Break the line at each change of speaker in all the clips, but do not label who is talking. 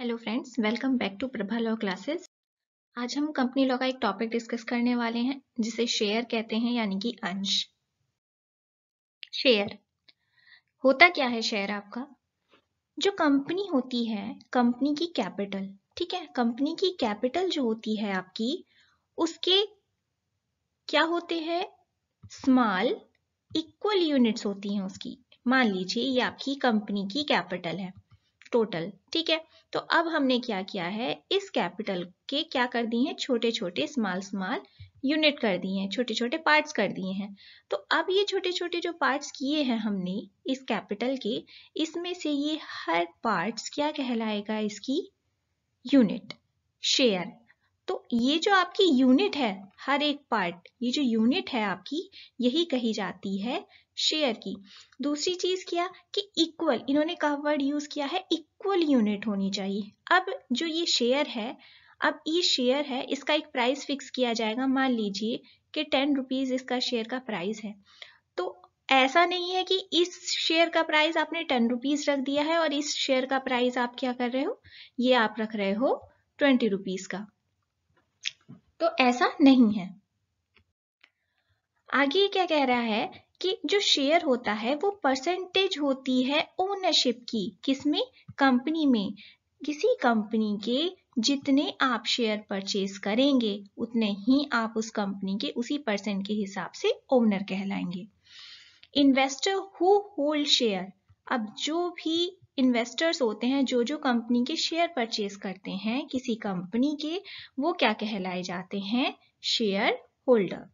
Hello friends welcome back to Prabha law classes आज हम company law का एक टॉपिक डिस्कस करने वाले हैं जिसे शेयर कहते हैं यानी कि अंश शेयर होता क्या है शेयर आपका जो कंपनी होती है कंपनी की कैपिटल ठीक है कंपनी की कैपिटल जो होती है आपकी उसके क्या होते हैं स्मॉल इक्वल यूनिट्स होती हैं उसकी मान लीजिए ये आपकी कंपनी की कैपिटल है टोटल ठीक है तो अब हमने क्या किया है इस कैपिटल के क्या कर दिए हैं छोटे छोटे स्मॉल स्मॉल यूनिट कर दिए हैं छोटे छोटे पार्ट्स कर दिए हैं तो अब ये छोटे छोटे जो पार्ट्स किए हैं हमने इस कैपिटल के इसमें से ये हर पार्ट्स क्या कहलाएगा इसकी यूनिट शेयर तो ये जो आपकी यूनिट है हर एक पार्ट ये जो यूनिट है आपकी यही कही जाती है शेयर की दूसरी चीज क्या कि इक्वल इन्होंने कहा वर्ड यूज किया है इक्वल यूनिट होनी चाहिए अब जो ये शेयर है अब ये शेयर है इसका एक प्राइस फिक्स किया जाएगा मान लीजिए कि टेन रुपीज इसका शेयर का प्राइस है तो ऐसा नहीं है कि इस शेयर का प्राइस आपने टेन रुपीज रख दिया है और इस शेयर का प्राइस आप क्या कर रहे हो ये आप रख रहे हो ट्वेंटी रुपीज का तो ऐसा नहीं है आगे क्या कह रहा है कि जो शेयर होता है वो परसेंटेज होती है ओनरशिप की किसमें कंपनी में किसी कंपनी के जितने आप शेयर परचेज करेंगे उतने ही आप उस कंपनी के उसी परसेंट के हिसाब से ओनर कहलाएंगे इन्वेस्टर हु होल्ड शेयर अब जो भी इन्वेस्टर्स होते हैं जो जो कंपनी के शेयर परचेज करते हैं किसी कंपनी के वो क्या कहलाए जाते हैं शेयर होल्डर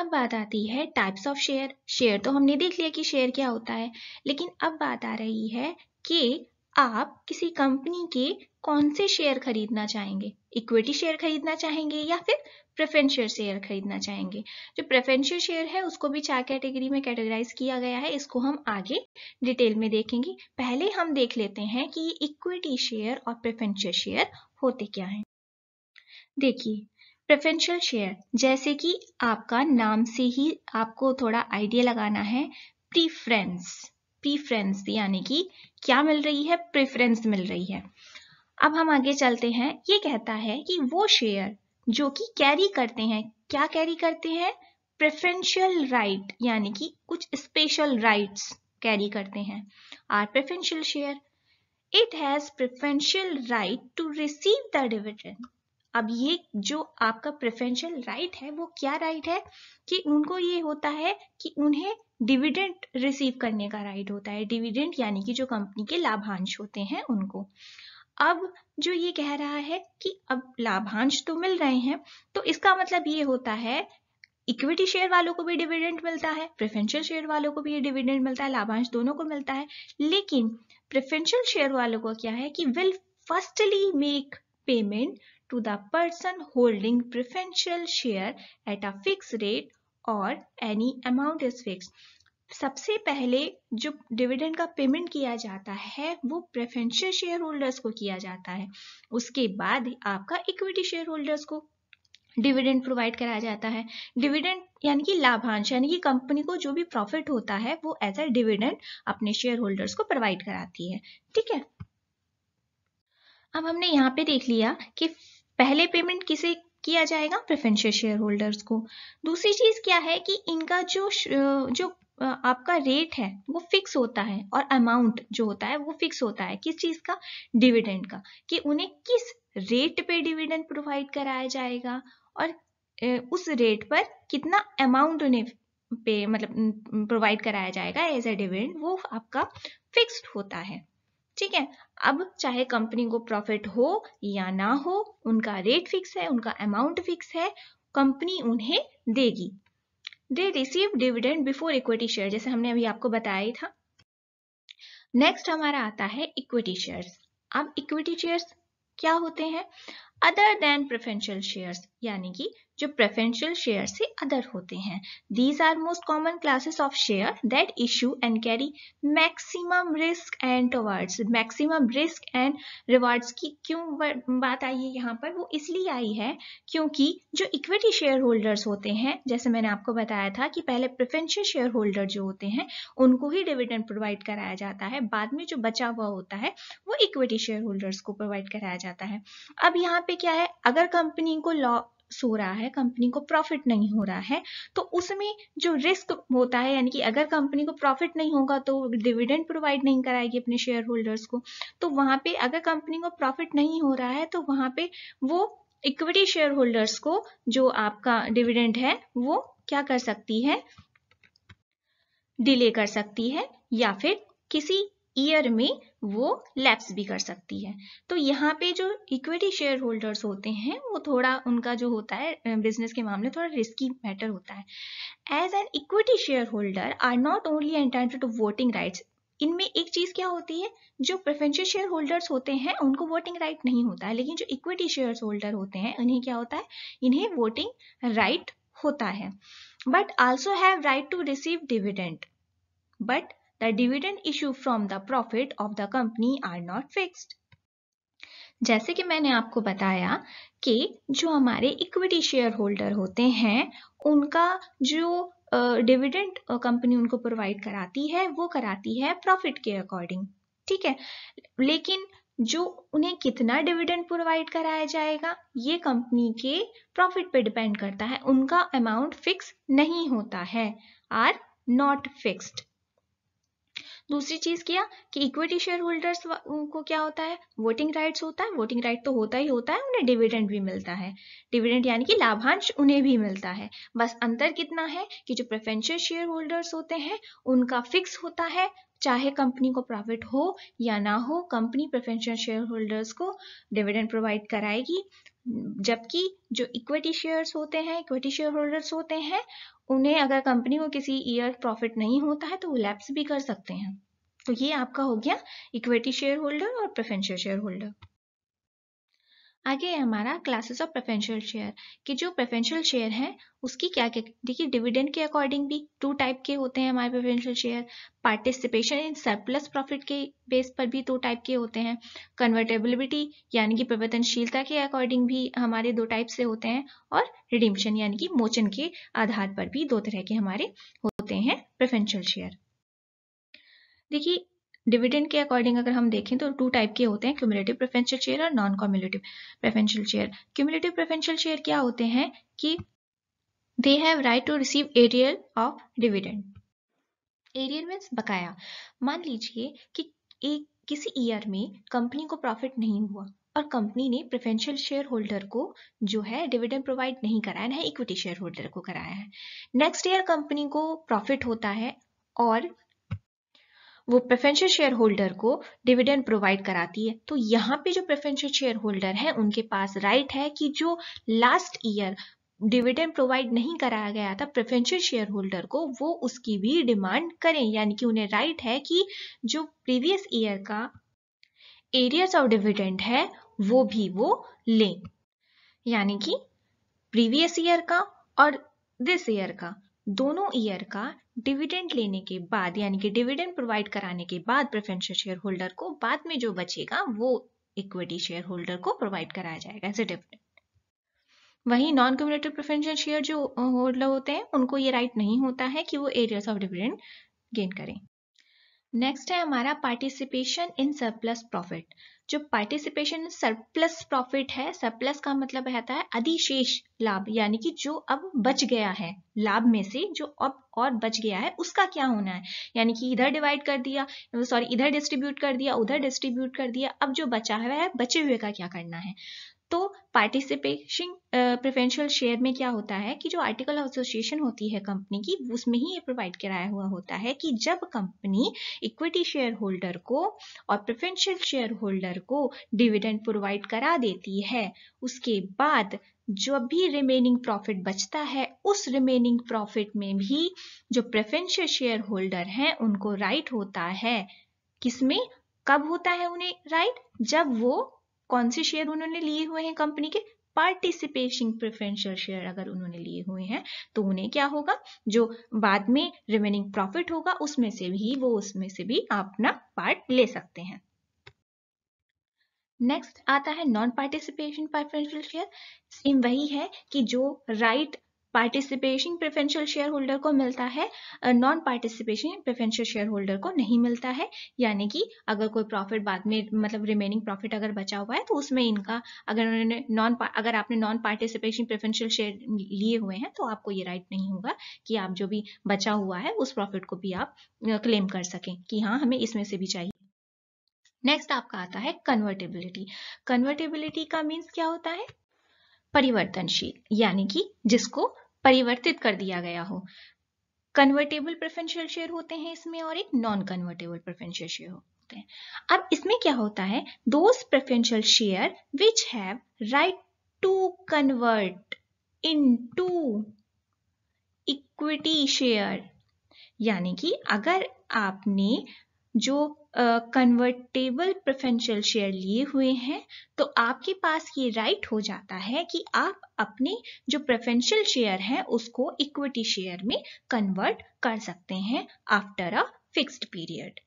अब बात आती है टाइप्स ऑफ शेयर शेयर तो हमने देख लिया कि शेयर क्या होता है लेकिन अब बात आ रही है कि आप किसी कंपनी के कौन से शेयर खरीदना चाहेंगे इक्विटी शेयर खरीदना चाहेंगे या फिर प्रेफेंशियल शेयर खरीदना चाहेंगे जो प्रेफेंशियल शेयर है उसको भी चार कैटेगरी में कैटेगराइज किया गया है इसको हम आगे डिटेल में देखेंगे पहले हम देख लेते हैं कि इक्विटी शेयर और प्रेफेंशियल शेयर होते क्या है देखिए प्रेफेंशियल शेयर जैसे कि आपका नाम से ही आपको थोड़ा आइडिया लगाना है प्रीफ्रेंस प्रीफ्रेंस यानी कि क्या मिल रही है प्रेफरेंस मिल रही है अब हम आगे चलते हैं ये कहता है कि वो शेयर जो कि कैरी करते हैं क्या कैरी करते हैं प्रेफरेंशियल राइट यानी कि कुछ स्पेशल राइट्स कैरी करते हैं or preferential share it has preferential right to receive the dividend अब ये जो आपका प्रेफरेंशियल राइट है वो क्या राइट है कि उनको ये होता है कि उन्हें डिविडेंड रिसीव करने का राइट होता है डिविडेंड यानी कि जो कंपनी के लाभांश होते हैं उनको अब जो ये कह रहा है कि अब लाभांश तो मिल रहे हैं तो इसका मतलब ये होता है इक्विटी शेयर वालों को भी डिविडेंड मिलता है प्रेफरेंशियल शेयर वालों को भी ये डिविडेंड मिलता है लाभांश दोनों को मिलता है लेकिन प्रेफरेंशियल शेयर वालों को क्या है कि will firstly make payment to the person holding preferential share at a fixed rate or any amount is fixed. सबसे पहले जो डिविडेंड का पेमेंट किया जाता है वो प्रेफरेंशियल शेयर होल्डर्स को किया जाता है उसके बाद आपका इक्विटी शेयर होल्डर्स को डिविडेंड प्रोवाइड कराया जाता है डिविडेंड यानी कि लाभांश यानी कि कंपनी को जो भी प्रॉफिट होता है वो एज अ डिविडेंड अपने शेयर होल्डर्स को प्रोवाइड कराती है ठीक है अब हमने यहाँ पे देख लिया कि पहले पेमेंट किसे किया जाएगा प्रेफरेंशियल शेयर होल्डर्स को दूसरी चीज क्या है कि इनका जो जो आपका रेट है वो फिक्स होता है और अमाउंट जो होता है वो फिक्स होता है किस चीज का डिविडेंड का कि उन्हें किस रेट पे डिविडेंड प्रोवाइड कराया जाएगा और उस रेट पर कितना अमाउंट उन्हें पे मतलब प्रोवाइड कराया जाएगा एज अ डिविडेंड वो आपका फिक्स्ड होता है ठीक है अब चाहे कंपनी को प्रॉफिट हो या ना हो उनका रेट फिक्स है उनका अमाउंट फिक्स है कंपनी उन्हें देगी they receive dividend before equity share जैसे हमने अभी आपको बताया ही था नेक्स्ट हमारा आता है इक्विटी शेयर्स अब इक्विटी शेयर्स क्या होते हैं अदर देन प्रेफरेंशियल शेयर्स यानी कि जो प्रेफरेंशियल शेयर से अदर होते हैं these are most common classes of share that issue and carry maximum risk and towards maximum risk and rewards की क्यों बात आई है यहाँ पर वो इसलिए आई है क्योंकि जो इक्विटी शेयर होल्डर्स होते हैं जैसे मैंने आपको बताया था कि पहले प्रेफरेंशियल शेयर होल्डर जो होते हैं उनको ही डिविडेंड प्रोवाइड कराया जाता है बाद में जो बचा हुआ होता है वो इक्विटी शेयर होल्डर्स को प्रोवाइड कराया जाता है अब यहाँ पे क्या है अगर कंपनी को लॉस हो रहा है कंपनी को प्रॉफिट नहीं हो रहा है तो उसमें जो रिस्क होता है यानी कि अगर कंपनी को प्रॉफिट नहीं होगा तो डिविडेंड प्रोवाइड नहीं कराएगी अपने शेयर होल्डर्स को तो वहां पे अगर कंपनी को प्रॉफिट नहीं हो रहा है तो वहां पे वो इक्विटी शेयर होल्डर्स को जो आपका डिविडेंड है वो क्या कर सकती है डिले कर सकती है या फिर किसी ईयर में वो लैप्स भी कर सकती है तो यहाँ पे जो इक्विटी शेयर होल्डर्स होते हैं वो थोड़ा उनका जो होता है बिजनेस के मामले थोड़ा रिस्की मैटर होता है as an equity share holder are not only entitled to voting rights इनमें एक चीज क्या होती है जो प्रेफरेंशियल शेयर होल्डर्स होते हैं उनको वोटिंग राइट right नहीं होता है लेकिन जो इक्विटी शेयर होल्डर होते हैं इन्हें क्या होता है इन्हें वोटिंग राइट right होता है but also have right to receive dividend but The dividend issue from the profit of the company are not fixed. जैसे कि मैंने आपको बताया कि जो हमारे इक्विटी शेयर होल्डर होते हैं उनका जो डिविडेंड uh, कंपनी उनको प्रोवाइड कराती है वो कराती है प्रॉफिट के अकॉर्डिंग ठीक है लेकिन जो उन्हें कितना डिविडेंड प्रोवाइड कराया जाएगा ये कंपनी के प्रॉफिट पे डिपेंड करता है उनका अमाउंट फिक्स नहीं होता है आर नॉट फिक्स्ड दूसरी चीज किया कि इक्विटी शेयर होल्डर्स को क्या होता है वोटिंग राइट्स होता है वोटिंग राइट तो होता ही होता है उन्हें डिविडेंड भी मिलता है डिविडेंड यानी कि लाभांश उन्हें भी मिलता है बस अंतर कितना है कि जो प्रेफेंशियल शेयर होल्डर्स होते हैं उनका फिक्स होता है चाहे कंपनी को प्रॉफिट हो या ना हो कंपनी प्रेफेंशियल शेयर होल्डर्स को डिविडेंड प्रोवाइड कराएगी जबकि जो इक्विटी शेयर्स होते हैं इक्विटी शेयर होल्डर्स होते हैं उन्हें अगर कंपनी को किसी ईयर प्रॉफिट नहीं होता है तो वो लैप्स भी कर सकते हैं तो ये आपका हो गया इक्विटी शेयर होल्डर और प्रेफेंशियल शेयर होल्डर आगे है हमारा क्लासेस ऑफ प्रेफरेंशियल शेयर कि जो प्रेफरेंशियल शेयर है उसकी क्या क्या देखिए डिविडेंड के अकॉर्डिंग भी टू टाइप के होते हैं हमारे preferential share participation in surplus profit के बेस पर भी दो टाइप के होते हैं कन्वर्टेबिलिटी यानी कि परिवर्तनशीलता के अकॉर्डिंग भी हमारे दो टाइप से होते हैं और रिडीम्शन यानी कि मोचन के आधार पर भी दो तरह के हमारे होते हैं प्रेफरेंशियल शेयर देखिए डिविडेंड के अकॉर्डिंग अगर हम देखें तो टू टाइप के होते हैं क्यूमुलेटिव प्रेफेंशियल शेयर और non cumulative preferential share cumulative preferential share क्या होते हैं कि they have right to receive arrears of dividend arrears means बकाया मान लीजिए कि एक किसी ईयर में कंपनी को प्रॉफिट नहीं हुआ और कंपनी ने प्रेफेंशियल शेयर होल्डर को जो है डिविडेंड प्रोवाइड नहीं कराया ना इक्विटी शेयर होल्डर को कराया है नेक्स्ट ईयर कंपनी को प्रॉफिट होता है और वो प्रेफरेंशियल शेयर होल्डर को डिविडेंड प्रोवाइड कराती है तो यहाँ पे जो प्रेफरेंशियल शेयर होल्डर है उनके पास राइट right है कि जो लास्ट ईयर डिविडेंड प्रोवाइड नहीं कराया गया था प्रेफरेंशियल शेयर होल्डर को वो उसकी भी डिमांड करें यानी कि उन्हें राइट right है कि जो प्रीवियस ईयर का एरियस ऑफ डिविडेंड है वो भी वो लें यानी कि प्रीवियस ईयर का और दिस ईयर का दोनों ईयर का डिविडेंड लेने के बाद यानी कि डिविडेंड प्रोवाइड कराने के बाद प्रेफरेंशियल शेयर होल्डर को बाद में जो बचेगा वो इक्विटी शेयर होल्डर को प्रोवाइड कराया जाएगा एज ए डिविडेंड वहीं नॉन कम्युनिटिव प्रेफरेंशियल शेयर जो होल्डर होते हैं उनको ये राइट नहीं होता है कि वो एरियर्स ऑफ डिविडेंड गेन करें नेक्स्ट है हमारा पार्टिसिपेशन इन सरप्लस प्रॉफिट जो पार्टिसिपेशन सरप्लस प्रॉफिट है सरप्लस का मतलब रहता है अधिशेष लाभ यानी कि जो अब बच गया है लाभ में से जो अब और बच गया है उसका क्या होना है यानी कि इधर डिवाइड कर दिया सॉरी इधर डिस्ट्रीब्यूट कर दिया उधर डिस्ट्रीब्यूट कर दिया अब जो बचा हुआ है बचे हुए का क्या करना है तो पार्टिसिपेशन प्रिफेंशियल शेयर में क्या होता है कि जो आर्टिकल एसोसिएशन होती है कंपनी की उसमें ही ये प्रोवाइड कराया हुआ होता है कि जब कंपनी इक्विटी शेयर होल्डर को और प्रिफेंशियल शेयर होल्डर को डिविडेंड प्रोवाइड करा देती है उसके बाद जो भी रिमेनिंग प्रॉफिट बचता है उस रिमेनिंग प्रॉफिट में भी जो प्रेफरेंशियल शेयर होल्डर हैं उनको राइट होता है किसमें कब होता है उन्हें राइट जब वो कौन से शेयर उन्होंने लिए हुए हैं कंपनी के पार्टिसिपेशन प्रेफरेंशियल शेयर अगर उन्होंने लिए हुए हैं तो उन्हें क्या होगा जो बाद में रिमेनिंग प्रॉफिट होगा उसमें से भी वो उसमें से भी अपना पार्ट ले सकते हैं नेक्स्ट आता है non participation preferential share same वही है कि जो right right participation preferential share holder को मिलता है non participation preferential share holder को नहीं मिलता है यानी कि अगर कोई प्रॉफिट बाद में मतलब रिमेनिंग प्रॉफिट अगर बचा हुआ है तो उसमें इनका अगर उन्होंने नॉन अगर आपने नॉन पार्टिसिपेशन प्रेफेंशियल शेयर लिए हुए हैं तो आपको ये राइट नहीं होगा कि आप जो भी बचा हुआ है उस प्रॉफिट को भी आप क्लेम कर सकें कि हाँ हमें इसमें से भी चाहिए नेक्स्ट आपका आता है कन्वर्टेबिलिटी कन्वर्टेबिलिटी का मीन्स क्या होता है परिवर्तनशील यानी कि जिसको परिवर्तित कर दिया गया हो कन्वर्टेबल प्रेफरेंशियल शेयर होते हैं इसमें और एक नॉन कन्वर्टेबल प्रेफरेंशियल शेयर होते हैं अब इसमें क्या होता है those preferential share which have right to convert into equity share यानी कि अगर आपने जो कन्वर्टेबल प्रोफेंशियल शेयर लिए हुए हैं तो आपके पास ये राइट right हो जाता है कि आप अपने जो प्रोफेंशियल शेयर है उसको इक्विटी शेयर में कन्वर्ट कर सकते हैं आफ्टर अ फिक्स्ड पीरियड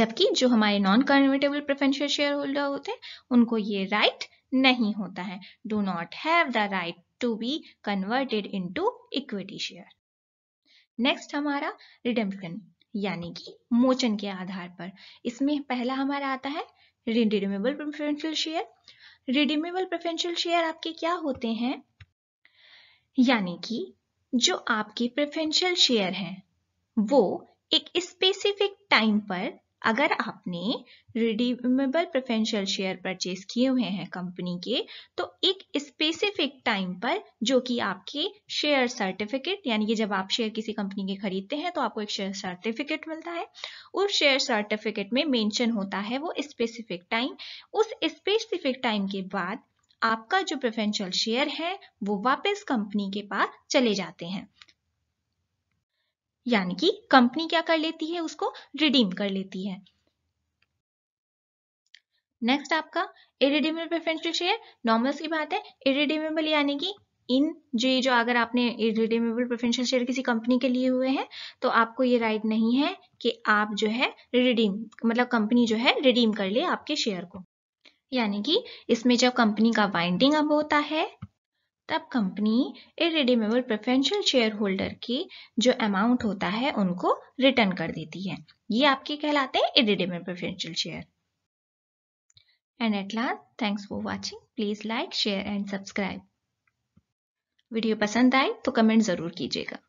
जबकि जो हमारे non convertible preferential share holder होते हैं उनको ये राइट right नहीं होता है do not have the right to be converted to equity share next हमारा रिडेम्पशन यानी कि मोचन के आधार पर इसमें पहला हमारा आता है redeemable preferential share redeemable preferential share आपके क्या होते हैं यानी कि जो आपके प्रेफरेंशियल शेयर हैं वो एक स्पेसिफिक टाइम पर अगर आपने रिडीमेबल प्रेफरेंशियल शेयर परचेज किए हुए हैं कंपनी के तो एक स्पेसिफिक टाइम पर जो कि आपके शेयर सर्टिफिकेट यानी कि जब आप शेयर किसी कंपनी के खरीदते हैं तो आपको एक शेयर सर्टिफिकेट मिलता है उस शेयर सर्टिफिकेट में मेंशन होता है वो स्पेसिफिक टाइम उस स्पेसिफिक टाइम के बाद आपका जो प्रेफरेंशियल शेयर है वो वापस कंपनी के पास चले जाते हैं यानी कि कंपनी क्या कर लेती है उसको रिडीम कर लेती है नेक्स्ट आपका इरिडीमेबल प्रेफरेंशियल शेयर नॉर्मल सी बात है इरिडीमेबल यानी कि इन जो जो अगर आपने रिडीमेबल प्रेफरेंशियल शेयर किसी कंपनी के लिए हुए हैं तो आपको ये राइट नहीं है कि आप जो है रिडीम मतलब कंपनी जो है रिडीम कर ले आपके शेयर को यानी कि इसमें जब कंपनी का वाइंडिंग अब होता है तब company irredeemable preferential share holder की जो अमाउंट होता है उनको रिटर्न कर देती है ये आपके कहलाते हैं irredeemable preferential share and at last thanks for watching please like share and subscribe video पसंद आए तो कमेंट जरूर कीजिएगा